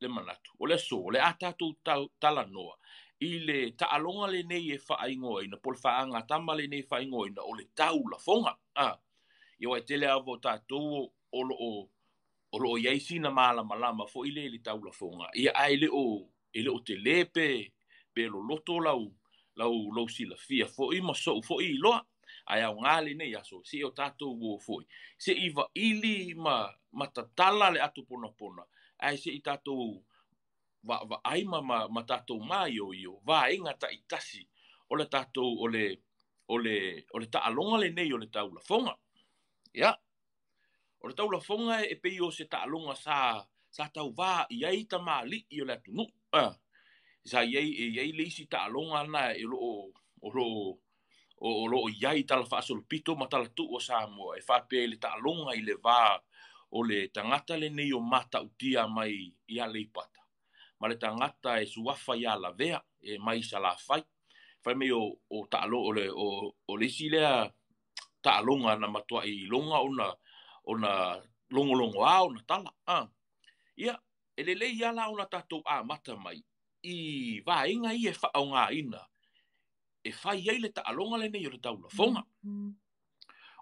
le manatu o le so le atatu tau tala noa i le taalonga le nei e fa ai ngoi na pol fa anga tama le nei fa ai ngoi na o le tau la fonga a i wai tele avo tatu o lo o o lo yaisi na mala malama fo ile le tau la fonga i ai le o ile o te lepe pe lo loto lau lau lo si la fia fo i maso fo i loa ai au ngāle nei aso, se o tātou wō fōi. Se i wa ili ma, ma tatala le atu pona pona, ai se i tātou wa, wa aima ma, ma tātou mā iyo iyo, wā inga ta i tasi, o le tātou o le, o le, o le ta alonga le nei o le tau fonga. Ia, o le tau fonga e pei o se ta alonga sa, sa tau wā i aita mā li i o le atu nuk. Uh. Sa iei, e iei le isi ta alonga na e lo o, o lo o, o o lo yai tal fa sol pito mata la tu o samo e fa pe le ta longa i le va o le tangata le nei o mata utia mai i a le pata ma le tangata e su wafa ya la vea e mai sa la fai fa me o o ta o le o o le si le ta longa na matua i longa ona ona longo longo a ona tala a ah. ia ele le ya la ona ta tu a mata mai i va inga i e fa ona ina e fai ai le taalonga le nei o le taula fonga. Mm-hmm.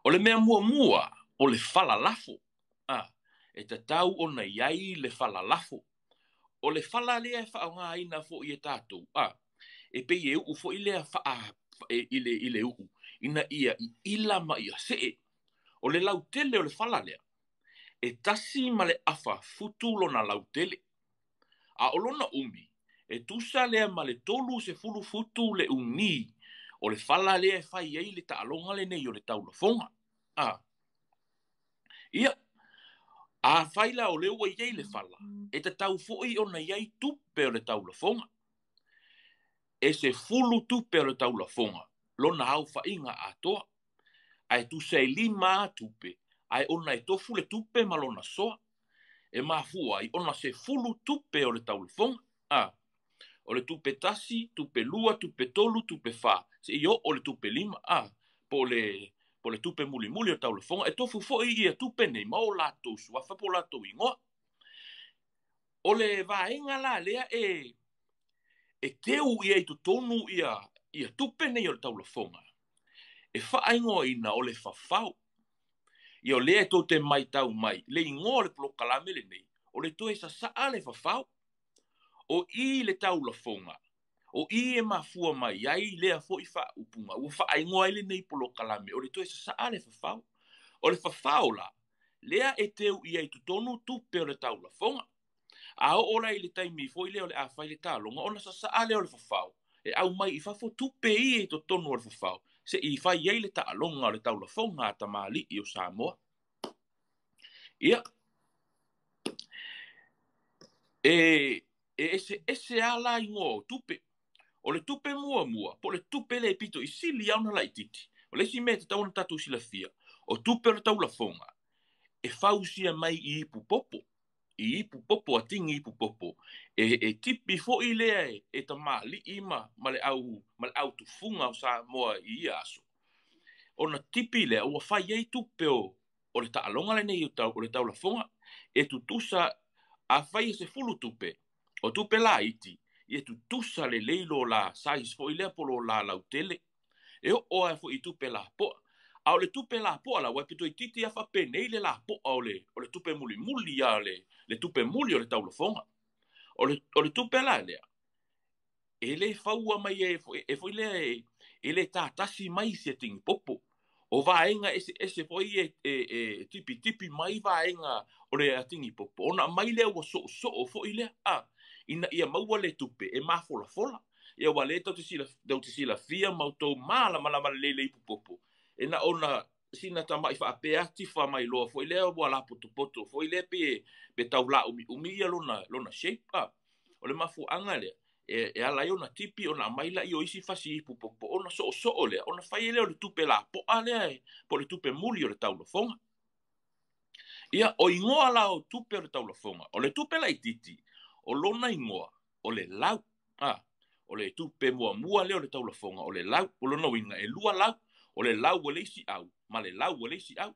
O le mea mua mua, o le fala lafo, ah, e te tau o nei ai le fala lafo. O le fala lea e faa ngā ina fo i e tātou, e pei e uu fo i lea faa e, i le, i le uu, ina ia i ila ma ia se e. O le lautele o le fala lea, e tasi ma le afa futu lona lautele. A olona umi, e tusa lea ma le tolu se fulu futu le uni o le fala lea e fai ei le taalonga le nei o le taulofonga. Ia, ah. yeah. a faila o leo wa yei le fala, e te tau fuoi o na yei tupe o le tau lafonga. E se fulu tupe o le tau lafonga, lo na hau fainga a toa. A e tu se lima a tupe, a e ona e tofu le tupe ma lo na soa. E ma fua i ona se fulu tupe o le tau lafonga. Ah o le tupe tasi, tupe lua, tupe tolu, tupe fa. Se yo o le tupe lima, a, po le, po le tupe muli muli o tau le fonga, e tofu fo i ia tupe nei, mao lato sua, fa po lato ingoa. O le vaenga la lea e, e teu ia i tu tonu ia, ia tupe nei o le tau le fonga. E fa ingoa ina o le fa fau. Ia o lea e tau te mai tau mai, le ingoa le plokalame le nei, o le toe sa saa le fa fau o i le tau la fonga, o i e mafua mai, ai lea fo i fa upunga, o fa ai ngoa ele nei polo kalame, o le toi sa saa le fafau, o le fafau la, lea e teu i ai tutonu tu pe o le tau la fonga, a o ola i le taimi fo i leo le awhai le talonga, o na sa saa le o le fafau, e au mai i fafo tu pe i e tutonu o le fafau, se i fai ei le taalonga o le tau la fonga a tamali i o Samoa. Ia, yeah. e, e ese ese ala i ngō tupe. O le tupe mua mua, po le tupe le pito i sili auna la ititi. O le si me te tauna tatu si la fia. O tupe le tau la fonga. E fau sia mai i ipu popo. I ipu popo, a tingi ipu popo. E, e tipi fo i lea e, e ta ma li ima ma le au, ma le au tu funga o sa moa i aso. O na tipi lea ua fai ei tupe o, o le ta alonga le nei o tau, o le tau la fonga. E tu tusa a fai e se fulu tupe. tupe. O tu pela iti, i e tu tusa le leilo la sa hisfo i lea polo la lau tele. E o oa fo i tu pela po. A o le tu pela po ala wai e pito i titi a fa pe nei le la po a o le, o le tupe muli muli a le, le tupe muli o le taulo fonga. O le, o le tupe la e lea. E le faua mai e fo, e fo i lea e, e le tatasi mai se tingi popo. O vaenga ese ese foi e, e, e tipi tipi mai vaenga ore atingi popo. Ona mai le o so so o foi le a. Ah ina ia maua le tupe e mafolafola ia ua lē tau te silafia ma outou malamalama lelei popopo e na ona sina tamaʻi faapea tifa mai loa foi lea ua lapotopoto foi lea pe, pe tau laumiumi ia lona, lona shape ah. o le mafuaaga lea e, e ala i ona tipi ona amai laʻi o isi fasi i popopo ona soʻosoʻo lea ona faia lea o le tupe lapoʻa lea e po le tupe muli o le taulafoga ia o igoa la o tupe o le taulafoga o le tupe laʻitiiti o lona ingoa, o le lau, ah, o le tu pe mua mua le o le taulafonga, o le lau, o lona winga e lua lau, o le lau o e le isi au, ma le lau o e le isi au,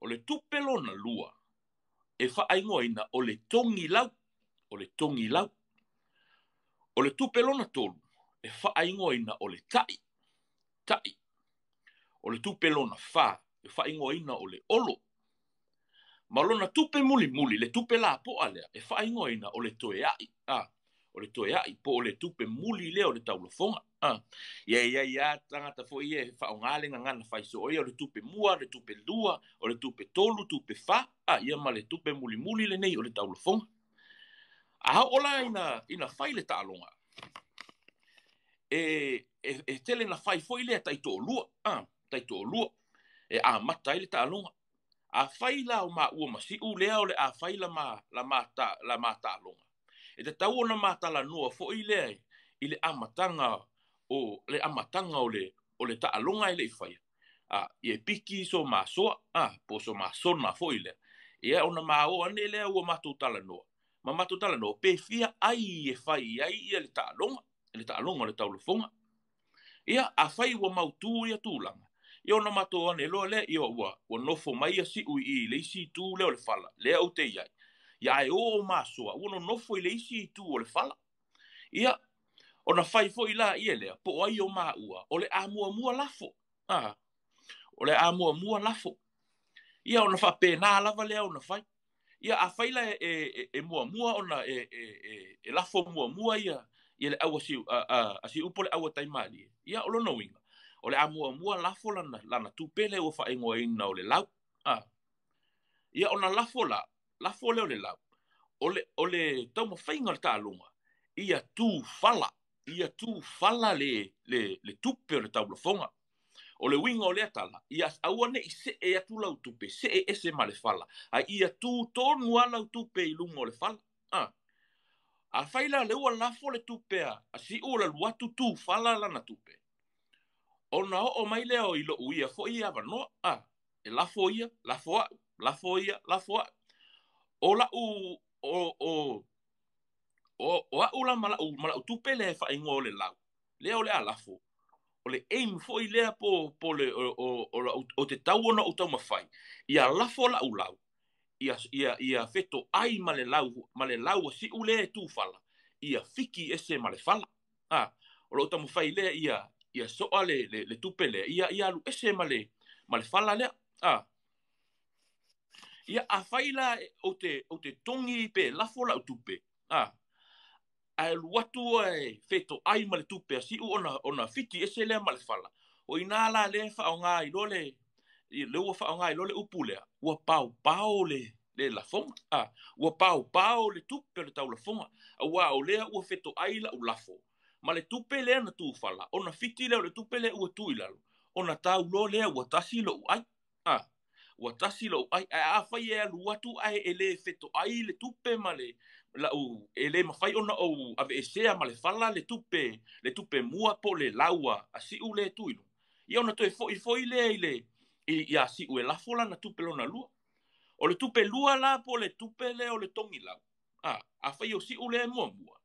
o le tupe lona lua, e fa aingoa ina o le tongi lau, o le tongi lau, o le tupe lona tolu, e fa aingoa ina o le tai, tai, o le tupe lona fa, e fa aingoa ina o le olo, ma lona tupe muli muli le tupe la po ale e fa ingo ina o le toe ai ah. o le toe ai po o le tupe muli le o le taulo fonga a ah. ye ye ya tanga ta fo ye fa o ngale nga ngana fa so o le tupe mua le tupe lua o le tupe tolu tupe fa ah. ia ma le tupe muli muli le nei o le taulo fonga a ah, ola ina ina fa ile talonga e e, e tele na fa fo ile ta ito ah. ta ito lua e a ah, matai le talonga a faila o ma o ma si leo le a faila ma la mata la mata longa e te tau ma mata la noa fo i le i le amatanga o le amatanga o le o le ta longa i le fai a ah, e piki so ma so a po so ma so na fo i le e ona ma o ne le o ma tu tala no ma ma tu tala no pe fia ai e fai ai e le ta longa le ta longa le tau le fonga e a fai ua mautu i atu langa i ona matou ane loa lea ia ua ua nofo mai ia siʻu iī le isi itu le o le fala lea ou teia ai ia ae ō o masoa ua nonofo i le isi itu o le fala ia ona fai foʻi la ia lea po o ai o maʻua o le amuamua lafo o le amuamua lafo ia ona faapenā lava lea ona fai ia afaila e, e, e, e muamua ona e, e, e, e lafo muamua ia ia le aua asiupu uh, uh, asi le aua taimalie ia o lona uiga o le amua mua lafo la lana tupele o faingo ina o le lau. Ah. Ia ona lafo la, fola le o le lau. O le, o le tau mawhainga le ia tu fala, ia tu fala le, le, le tupe o le tau lafonga. O le winga o le atala, ia awane i se e atu lau tupe, se e ese ma fala. A ia tū tōnu ala tupe i lunga o le fala. Ah. A faila le ua lafo le tupea, a si ula luatu tū fala lana tupea. o na o mai leo i lo uia fo ia va no a e la fo ia la fo la fo ia la fo a o la u o o o o a ula mala u mala u tu pele fa i ngo le lau le o le a la fo o le aim fo i le po po le o o o, o te tau ona o tau i a la fo e la u la i a i a e feto ai male lau male lau si u le tu fa la i a fiki ese male fa la a o lo tamo fai le i a ia soa le le le tupe le ia ia lu ese ma le ma le fala le a ia a faila o te o te tongi pe la fola o tupe a a lu atu e feto ai ma le tupe a si ona ona fiti ese le ma le fala o ina la le fa o nga i lole le ua fa o nga i lole upu le ua pau pau le le la fonga a ua pau pau le tupe le tau la fonga a ua o lea ua feto ai la u lafo ma le tupe lea na tufala, o na fiti leo le tupe lea ua tui lalo, o na tau lo lea ua tasi lo ai, a, ua tasi lo ai, a afai e alu watu ai e le feto ai le tupe ma le, la u, e le mawhai ona o ave e sea ma le fala le tupe, le tupe mua po le laua, a si u le tui lo. Ia ona toi foi foi lea i le, i, i a si u e lafola na tupe lo na lua, o le tupe lua la po le tupe leo le tongi lau, a, afai o si u le mua mua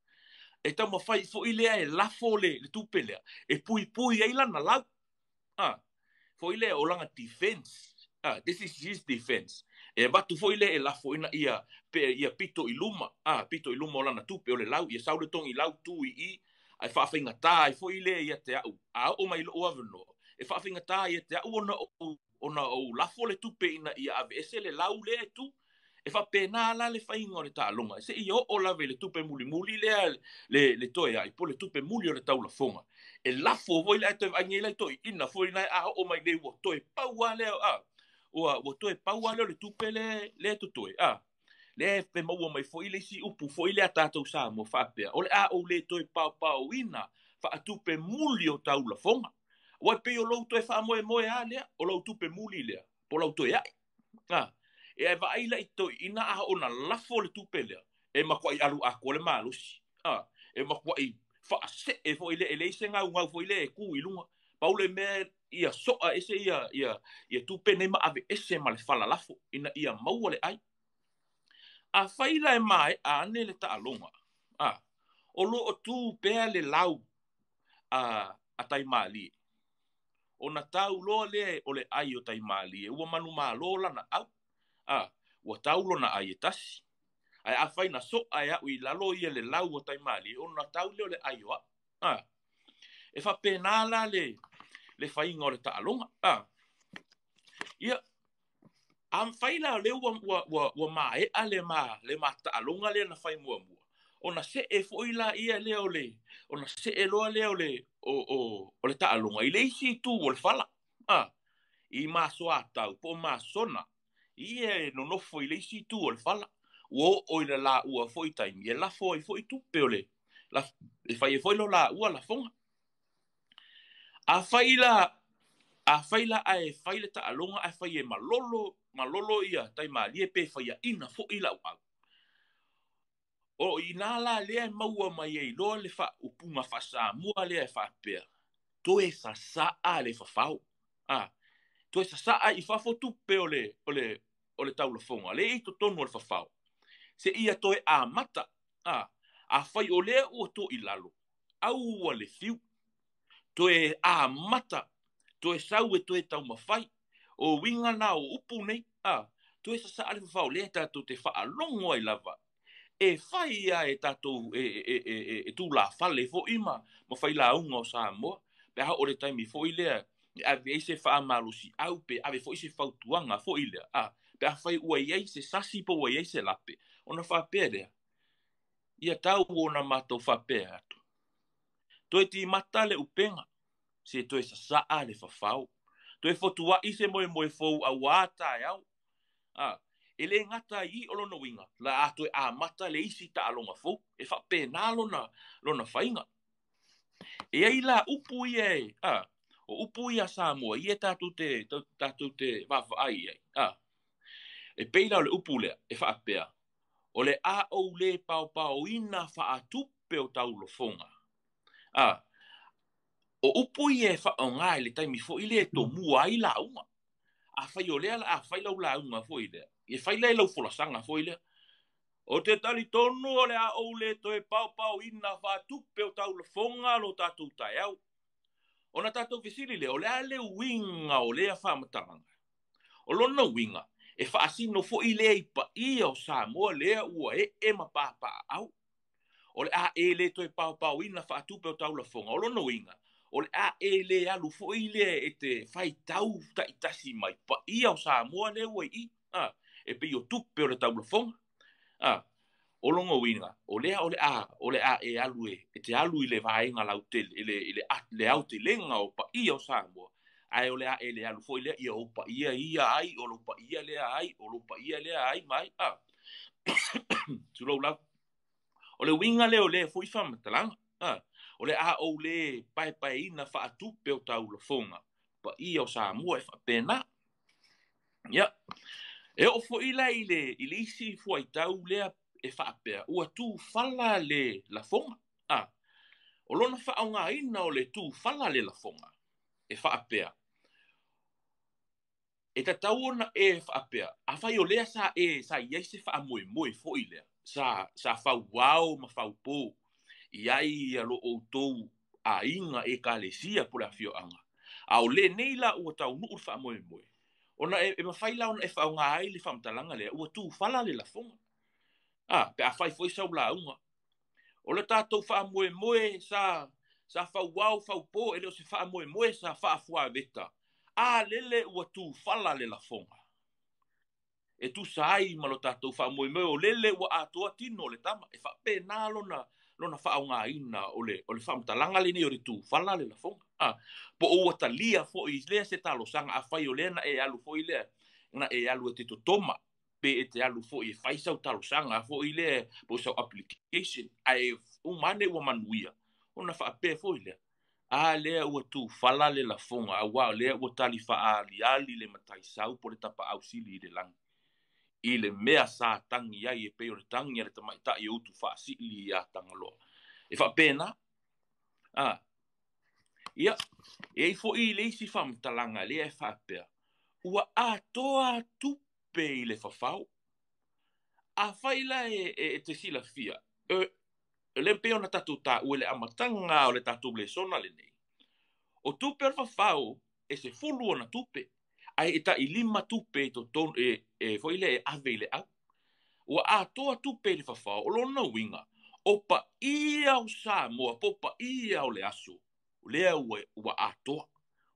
e tau ma fai fo i lea e lafo le le tupe lea. E pui pui e ilana lau. Ha. Fo i lea o langa defense. Ha. This is his defense. E batu fo i lea e lafo ina ia, pe, ia pito i luma. Ha. Pito i luma o lana tupe o le lau. Ia saule tong i lau tu i i. Ai fa fai ngata. Ai fo i lea ia te au. A o mai lo avano. E fa fai ngata ia te au ona o, ona o lafo le tupe ina ia ave. E se le lau lea e tupe e fa pena la le fa ingo le talonga e se io o la vele tupe muli muli le le le toia e pole tupe muli le taula fonga e la fo voi la to angela to ina fo ina a ah, o mai le ah, wo to e pa wale a o wo to e pa wale le tupe le le to to a ah, le pe mo mai fo ile si upu fo ile ata to sa mo fa pe o le a o le to e pa pa ina fa tupe muli o taula fonga wa pe yo lo to e fa mo e mo e a le o lo tupe muli le po lo to e a ah e ai vai la ito ina a ona la fole tu pele e ma kwai alu a kole malusi ah e ma kwai fa se e fo ile ele senga un au fo ile e ku ilunga e paule me ia so a ese ia ia ia tu pene ma ave ese mal fala la fo ina ia mauale ai a faila e mai a le ta alunga ah o lo o tu pele lau a a tai mali o tau lo le ole ai o tai mali e u manu ma lo lana au a wa taulo na ai e tasi ai afai na so ai a ui lalo ia le lau o taimali o na taulo le ai a e fa penala le le fai ngore ta alonga a ia am fai le wa wa wa, wa mai ale ma le mata alonga le na fai mua mua ona se e foila ia le ole ona se e loa le ole o o o le ta alonga le isi tu o le fala i ma so atau po ma sona ia e nono foi le si tu al fala o o ile la u a foi tai mi la foi foi tu pe ole la e fai foi lo la u la fonga a fai la a fai la a e fai le ta alonga a fai e malolo malolo ia tai ma li pe fai a ina fo ila u au o ina la le mau a mai e lo le fa upunga fa sa mua le fa pe to e sa sa a le fa fau a ah toe sa saa i fafotu pe ole ole ole tau lo fonga le ito tonu ole fafau se ia toe a mata a a fai ole o to i lalo au wa le fiu toe a mata toe sau e toe tau mafai o winga na o upu nei a toe sa saa le fafau le ta to te faa longo ai lava e fai ia e tatou e, e, e, e, e tu la fale fo ima ma fai la un o sa amoa. Beha ole taimi fo i lea, a vei se faa malusi au pe, a vei fo'i se fa tuanga, fo'i lea, a, pe a fai ua iei se sasi po ua iei se lape, ona faa pe lea. Ia tau ona mato fa pe atu. Toi ti mata le upenga, se toi sa a le fa faa to Toi fo tua i se moe moe fau a wata e au. A, ele ngata i lo no winga, la a toi a mata le isi ta alonga fau, e faa pe na lona, lona fainga. E ai la upu ye a, uh, ko upu ia sa mo i e te ta te va ai ai ah. a e peina le upu le e fa pea o le a ou le pau pau ina fa atupe o tau lo fonga a ah. o upu ia e fa o ngai le taimi fo ile to mu ai la uma a fa yo le a fa lo la uma fo ile e fa ile lo fo la sanga O te tali tonu ole a ou le to e pau pau ina fa atupe o tau lo fonga lo tatu tai au ona tatou fesili lea o le a le uiga o lea faamataganga o lona uiga e faasino foʻi lea i paia o samoa lea ua ee ma paapaaau o le a e lē toe paopaoina faatupe o taulafoga o lona uiga o le a e lē alu foʻi lea e te faitau taʻitasi mai paia o samoa lea ua iʻi e peio tupe o le taulafoga ah olongo longa winga ole lea a o a e alue e te alu i le vaenga lau te le, le, at, le au te lenga o pa i e o sāmua ai o lea e alu foi lea i o pa i ia ai o lo pa ia lea ai o lo pa ia lea ai mai a tulou lau o le winga le o le foi whamatalanga a ole a ole pai pai na ina wha atu peo tau lo fonga pa i o sāmua e fa pena ia e o foi lea i le ilisi fuaitau lea e faapea ua tufala le lafoga a o lona faaogāina o le tufala le lafoga e faapea e tatau ona e faapea afai o lea sa e sa iai se faamoemoe foʻi lea sa sa fauao ma faupō iai ia lo outou aiga e kalesia pole afioaga a o lenei la ua taunuu le faamoemoe ona e, e mafai la ona e faaogā ai le faamatalaga lea ua tufala le lafoga ah, pe a fai foi sa ula unga. O le tātou wha moe moe sa, sa wha wau wha upo, e leo se wha moe moe sa wha fua veta. A lele ua tū fala le la fonga. E tu sa ai ma lo tātou wha moe moe o lele ua atua tino le tama. E wha pe nā lona, lona wha au ngā ina o le, o le wha mtalanga le ni o le tū fala le la fonga. Ah, po ua ta lia fo i lea se talo sanga a fai o lea na e alu fo i lea. Na e alu e te to toma. pe ete alu fo i fay sa w talo sanga, fo i le pou sa w aplikasyon, a e ou mane waman wia, ou na fa pe fo i le, a le wotou falale la fon, a waw le wotali fa a li, a li le matay sa w pou de tapak ou si li de lang, i le me a sa tangi ya, ye pe yo de tangi ya, de tamay ta yo wotou fa si li ya tanga lo, e fa pe na, a, yap, e fo i le si fami talanga, le e fa pe, w a to a to, pe i le fafau. A faila e, e, e te sila fia, e, e le peo na tatu ta uele amatanga o le tatu le sona le nei. O tupe al fafau e se fulu o na tupe, ai e ta i lima tupe to ton, e, e faila e ave le au. O a toa tupe le fafau o lo na winga, o pa ia o sa mua, po pa ia o le asu, lea ua, ua a toa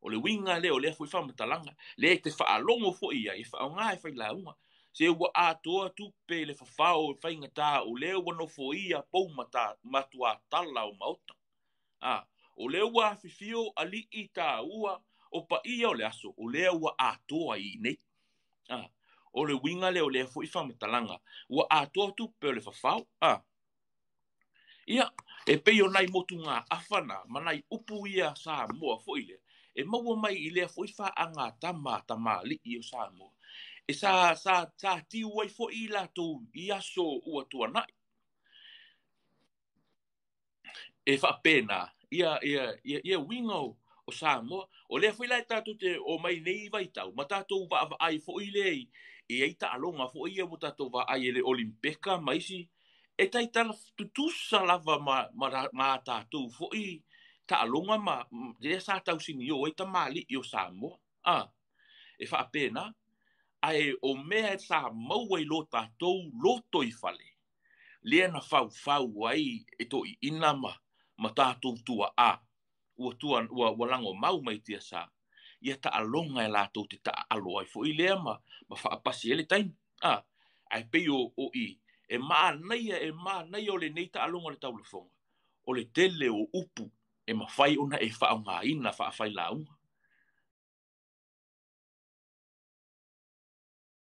o le winga le o le fu fa matalanga le te fa alongo fo ia e fa nga e fa la unga se wa a to tu pe le fa fa o fa inga ta o le wa no fo ia po mata matua tala o mauta a o le wa fi fio ali ita ua o pa ia o le aso o le wa a to ai ne a o le winga le o le fu fa matalanga wa a to tu pe le fa fa a ia e pe yo nai motunga afana manai upu ia sa mo fo ile e maua mai i lea fo'i fa'aga tama tamali'i o samoa e sa sa sa ti wai fo i la tu i aso u atu nai e fa pena ia ia ia ia wingo o sa o le foi la ta tu te o mai nei vai tau ma ta tu va ai fo i lei e ai ta alonga fo ia mo ta tu ai e le olimpeka mai si e ta ta tu tu sa va ma ma ta tu fo i ta alonga ma de sa ta usini o ita mali yo samo a ah. e fa pena ai o me e sa mo we lo ta to lo to i fale le na fa fa wai e to i ina ma ma ta to tua a o tua wa walango mau mai tia sa ia ta alonga e la to te ta alo ai fo i le ma ma fa pasi ele tai ah ai pe o o i e ma e nei e ma nei o le nei ta alonga le taulofonga o le tele o upu e mawhai ona e whaonga ina whaafai launga.